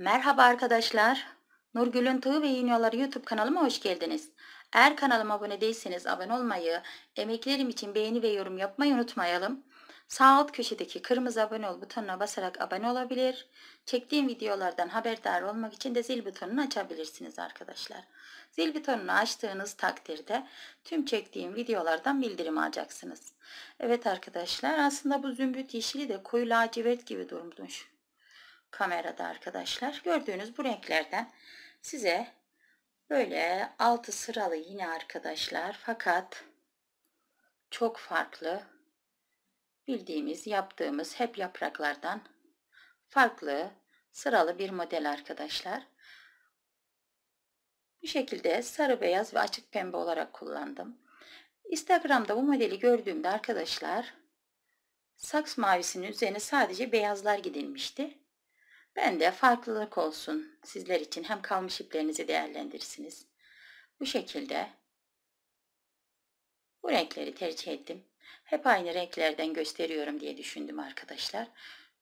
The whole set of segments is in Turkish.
Merhaba arkadaşlar. Nurgül'ün Tığ ve İğniyaları YouTube kanalıma hoş geldiniz. Eğer kanalıma abone değilseniz abone olmayı, emeklerim için beğeni ve yorum yapmayı unutmayalım. Sağ alt köşedeki kırmızı abone ol butonuna basarak abone olabilir. Çektiğim videolardan haberdar olmak için de zil butonunu açabilirsiniz arkadaşlar. Zil butonunu açtığınız takdirde tüm çektiğim videolardan bildirim alacaksınız. Evet arkadaşlar aslında bu zümbüt yeşili de koyu lacivert gibi durmuş kamerada arkadaşlar. Gördüğünüz bu renklerden size böyle altı sıralı yine arkadaşlar fakat çok farklı bildiğimiz yaptığımız hep yapraklardan farklı sıralı bir model arkadaşlar. Bu şekilde sarı beyaz ve açık pembe olarak kullandım. Instagram'da bu modeli gördüğümde arkadaşlar saks mavisinin üzerine sadece beyazlar gidilmişti. Ben de farklılık olsun sizler için hem kalmış iplerinizi değerlendirirsiniz. Bu şekilde bu renkleri tercih ettim. Hep aynı renklerden gösteriyorum diye düşündüm arkadaşlar.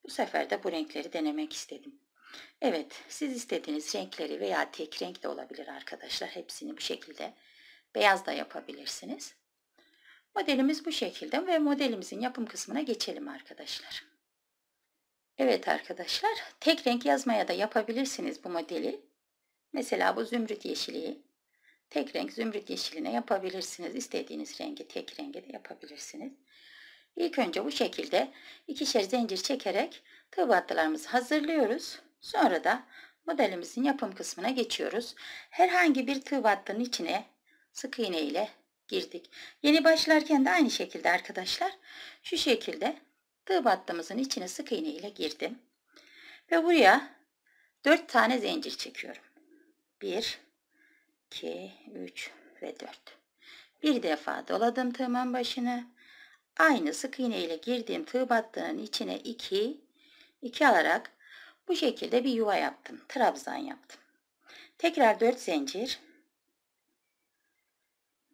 Bu sefer de bu renkleri denemek istedim. Evet siz istediğiniz renkleri veya tek renk de olabilir arkadaşlar. Hepsini bu şekilde beyaz da yapabilirsiniz. Modelimiz bu şekilde ve modelimizin yapım kısmına geçelim arkadaşlar. Evet arkadaşlar tek renk yazmaya da yapabilirsiniz bu modeli. Mesela bu zümrüt yeşili tek renk zümrüt yeşiline yapabilirsiniz. İstediğiniz rengi tek renge de yapabilirsiniz. İlk önce bu şekilde ikişer zincir çekerek tığ battılarımızı hazırlıyoruz. Sonra da modelimizin yapım kısmına geçiyoruz. Herhangi bir tığ battının içine sık iğne ile girdik. Yeni başlarken de aynı şekilde arkadaşlar şu şekilde tığ battığımızın içine sık iğne ile girdim. Ve buraya 4 tane zincir çekiyorum. 1, 2, 3 ve 4. Bir defa doladım tığımın başını. Aynı sık iğne ile girdiğim tığ battığının içine 2, 2 alarak bu şekilde bir yuva yaptım. Trabzan yaptım. Tekrar 4 zincir.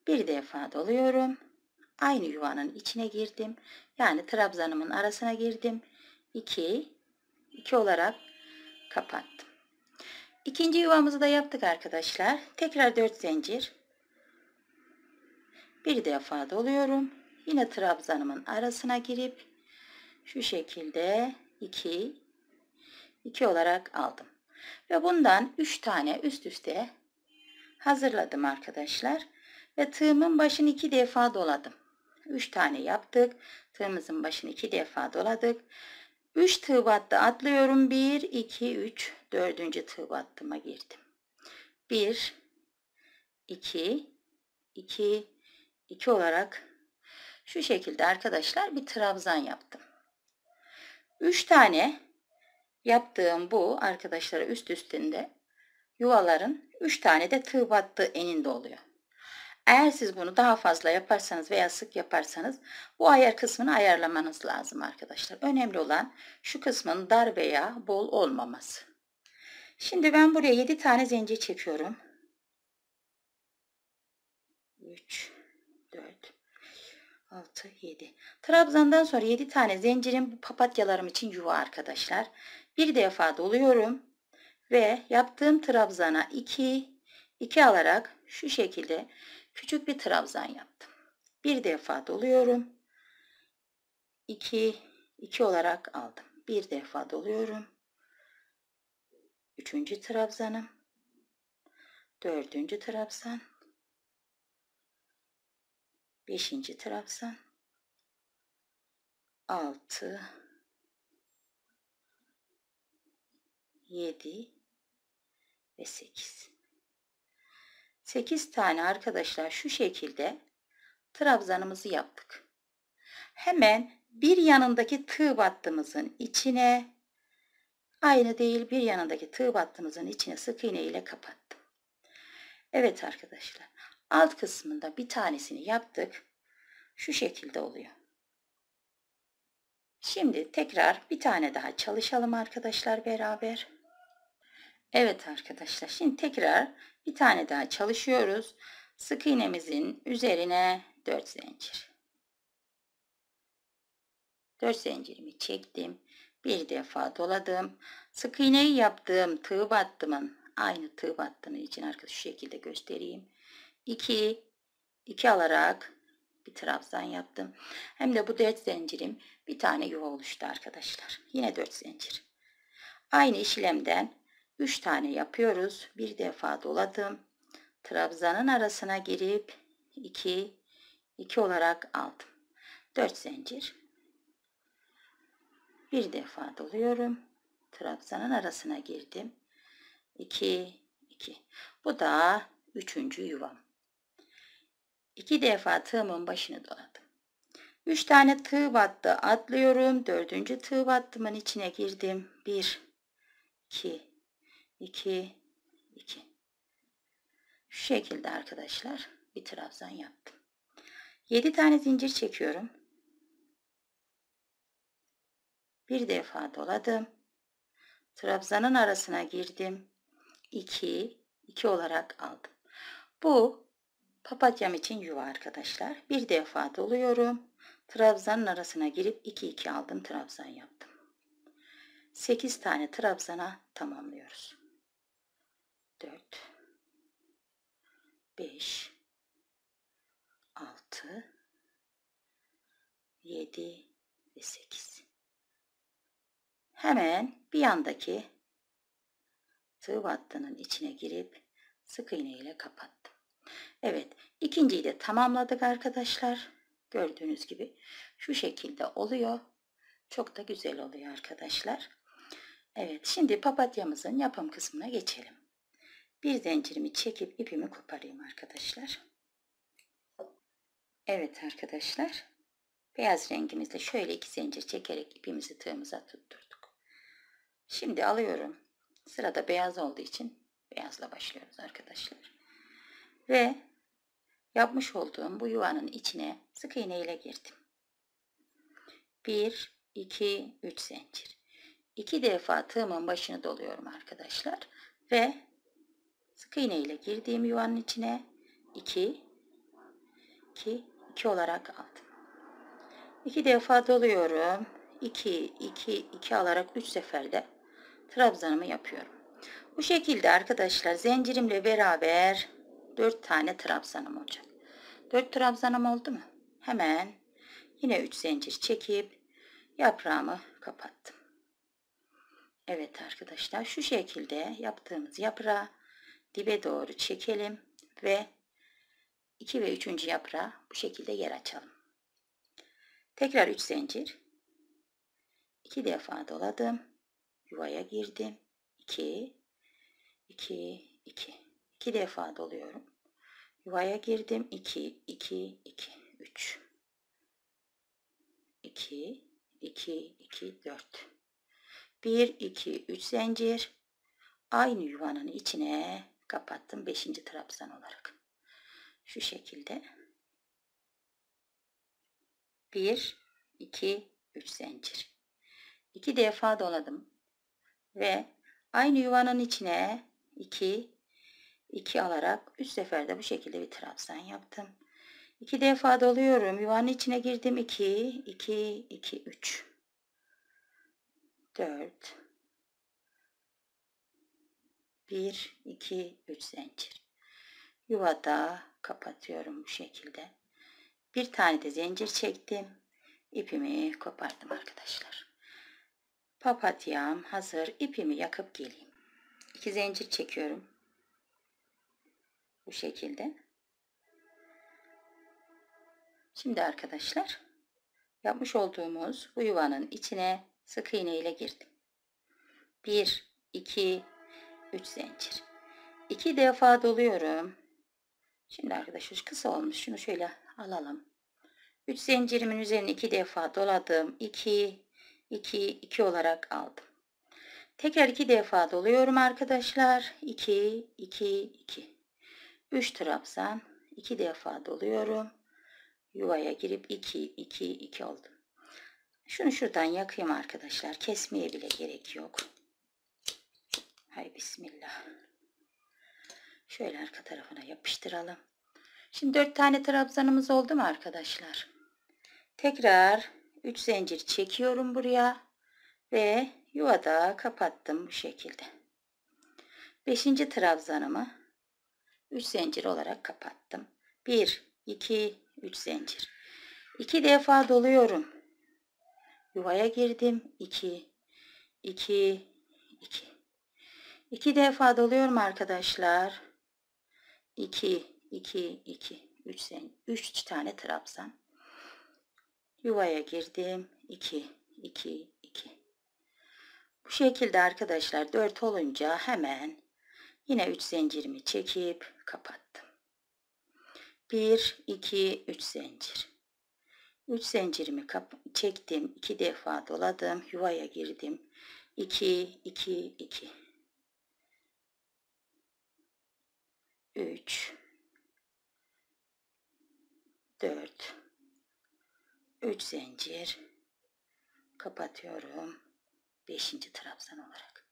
Bir defa doluyorum aynı yuvanın içine girdim. Yani trabzanımın arasına girdim. 2 2 olarak kapattım. İkinci yuvamızı da yaptık arkadaşlar. Tekrar 4 zincir. Bir defa doluyorum. Yine trabzanımın arasına girip şu şekilde 2 2 olarak aldım. Ve bundan 3 tane üst üste hazırladım arkadaşlar. Ve tığımın başını 2 defa doladım. 3 tane yaptık. Tığımızın başını 2 defa doladık. 3 tığ battı atlıyorum. 1, 2, 3, 4. tığ battıma girdim. 1, 2, 2, 2 olarak şu şekilde arkadaşlar bir trabzan yaptım. 3 tane yaptığım bu arkadaşlara üst üstünde yuvaların 3 tane de tığ battı eninde oluyor. Eğer siz bunu daha fazla yaparsanız veya sık yaparsanız bu ayar kısmını ayarlamanız lazım arkadaşlar. Önemli olan şu kısmın dar veya bol olmaması. Şimdi ben buraya 7 tane zincir çekiyorum. 3, 4, 6, 7. Trabzan'dan sonra 7 tane zincirin bu papatyalarım için yuva arkadaşlar. Bir defa doluyorum ve yaptığım trabzana 2, 2 alarak şu şekilde Küçük bir trabzan yaptım. Bir defa doluyorum. 2 2 olarak aldım. Bir defa doluyorum. Üçüncü trabzanım. Dördüncü trabzan. Beşinci trabzan. Altı. Yedi. Ve sekiz. 8 tane arkadaşlar şu şekilde trabzanımızı yaptık. Hemen bir yanındaki tığ battığımızın içine aynı değil bir yanındaki tığ battığımızın içine sık iğne ile kapattım. Evet arkadaşlar alt kısmında bir tanesini yaptık. Şu şekilde oluyor. Şimdi tekrar bir tane daha çalışalım arkadaşlar beraber. Evet arkadaşlar şimdi tekrar bir tane daha çalışıyoruz. Sık iğnemizin üzerine 4 zincir. 4 zincirimi çektim. Bir defa doladım. Sık iğneyi yaptığım tığ battımın aynı tığ battımın için arkadaş şu şekilde göstereyim. 2 2 alarak bir trabzan yaptım. Hem de bu 4 zincirim bir tane yuva oluştu arkadaşlar. Yine 4 zincir. Aynı işlemden 3 tane yapıyoruz. Bir defa doladım. Trabzanın arasına girip 2 2 olarak aldım. 4 zincir. Bir defa doluyorum. Trabzanın arasına girdim. 2 2. Bu da 3. yuvam. 2 defa tığımın başını doladım. 3 tane tığ battı atlıyorum. 4. tığ battımın içine girdim. 1 2 2, 2. Şu şekilde arkadaşlar bir trabzan yaptım. 7 tane zincir çekiyorum. Bir defa doladım. Trabzanın arasına girdim. 2, 2 olarak aldım. Bu papatyam için yuva arkadaşlar. Bir defa doluyorum. Trabzanın arasına girip 2, 2 aldım. Trabzan yaptım. 8 tane trabzana tamamlıyoruz. 4 5 6 7 ve 8 hemen bir yandaki tığ battının içine girip sık iğne ile kapattım. Evet ikinciyi de tamamladık arkadaşlar. Gördüğünüz gibi şu şekilde oluyor. Çok da güzel oluyor arkadaşlar. Evet şimdi papatyamızın yapım kısmına geçelim. Bir zincirimi çekip ipimi koparayım arkadaşlar. Evet arkadaşlar. Beyaz rengimizle şöyle iki zincir çekerek ipimizi tığımıza tutturduk. Şimdi alıyorum. Sırada beyaz olduğu için beyazla başlıyoruz arkadaşlar. Ve yapmış olduğum bu yuvanın içine sık iğne ile girdim. 1, 2, 3 zincir. 2 defa tığımın başını doluyorum arkadaşlar. Ve Sık iğne ile girdiğim yuvanın içine 2 2 2 olarak aldım. 2 defa doluyorum. 2 2 2 alarak 3 seferde trabzanımı yapıyorum. Bu şekilde arkadaşlar zincirimle beraber 4 tane trabzanım olacak. 4 trabzanım oldu mu? Hemen yine 3 zincir çekip yaprağımı kapattım. Evet arkadaşlar şu şekilde yaptığımız yaprağı dibe doğru çekelim ve 2 ve 3. yaprağı bu şekilde yer açalım. Tekrar 3 zincir. 2 defa doladım. Yuvaya girdim. 2 2 2 2 defa doluyorum. Yuvaya girdim. 2 2 2 3 2 2 2 4 1 2 3 zincir. Aynı yuvanın içine kapattım 5. trabzan olarak. Şu şekilde 1 2 3 zincir. 2 defa doladım ve aynı yuvanın içine 2 2 alarak 3 seferde bu şekilde bir trabzan yaptım. 2 defa doluyorum. Yuvanın içine girdim 2 2 2 3 4 1, 2, 3 zincir. Yuvada kapatıyorum bu şekilde. Bir tane de zincir çektim. İpimi kopardım arkadaşlar. Papatyam hazır. İpimi yakıp geleyim. 2 zincir çekiyorum. Bu şekilde. Şimdi arkadaşlar yapmış olduğumuz bu yuvanın içine sık iğne ile girdim. 1, 2, 3 zincir. 2 defa doluyorum. Şimdi arkadaşlar kısa olmuş. Şunu şöyle alalım. 3 zincirimin üzerine 2 defa doladım. 2 2 2 olarak aldım. Tekrar 2 defa doluyorum arkadaşlar. 2 2 2. 3 trabzan 2 defa doluyorum. Yuvaya girip 2 2 2 oldum. Şunu şuradan yakayım arkadaşlar. Kesmeye bile gerek yok. Hay bismillah. Şöyle arka tarafına yapıştıralım. Şimdi dört tane trabzanımız oldu mu arkadaşlar? Tekrar üç zincir çekiyorum buraya ve yuvada kapattım bu şekilde. Beşinci trabzanımı üç zincir olarak kapattım. Bir, iki, üç zincir. İki defa doluyorum. Yuvaya girdim. 2 iki, iki. 2 defa dalıyorum arkadaşlar. 2, 2, 2, 3, 3 tane trabzan. Yuvaya girdim. 2, 2, 2. Bu şekilde arkadaşlar 4 olunca hemen yine 3 zincirimi çekip kapattım. 1, 2, 3 zincir. 3 zincirimi çektim. 2 defa doladım. Yuvaya girdim. 2, 2, 2. 3 4 3 zincir kapatıyorum 5. trabzan olarak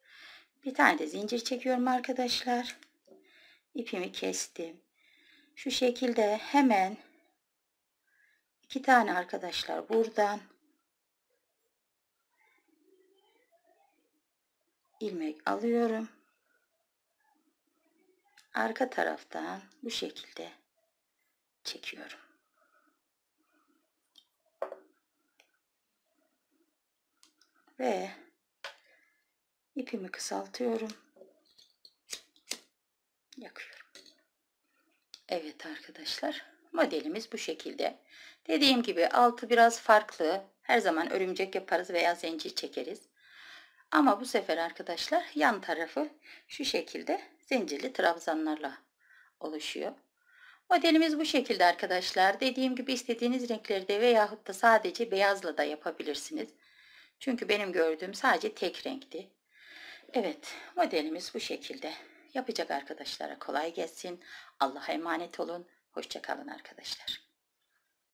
bir tane de zincir çekiyorum arkadaşlar ipimi kestim şu şekilde hemen iki tane arkadaşlar buradan ilmek alıyorum arka taraftan bu şekilde çekiyorum. Ve ipimi kısaltıyorum. Yakıyorum. Evet arkadaşlar modelimiz bu şekilde. Dediğim gibi altı biraz farklı. Her zaman örümcek yaparız veya zincir çekeriz. Ama bu sefer arkadaşlar yan tarafı şu şekilde zincirli trabzanlarla oluşuyor. Modelimiz bu şekilde arkadaşlar. Dediğim gibi istediğiniz renkleri de veyahut da sadece beyazla da yapabilirsiniz. Çünkü benim gördüğüm sadece tek renkti. Evet modelimiz bu şekilde. Yapacak arkadaşlara kolay gelsin. Allah'a emanet olun. Hoşçakalın arkadaşlar.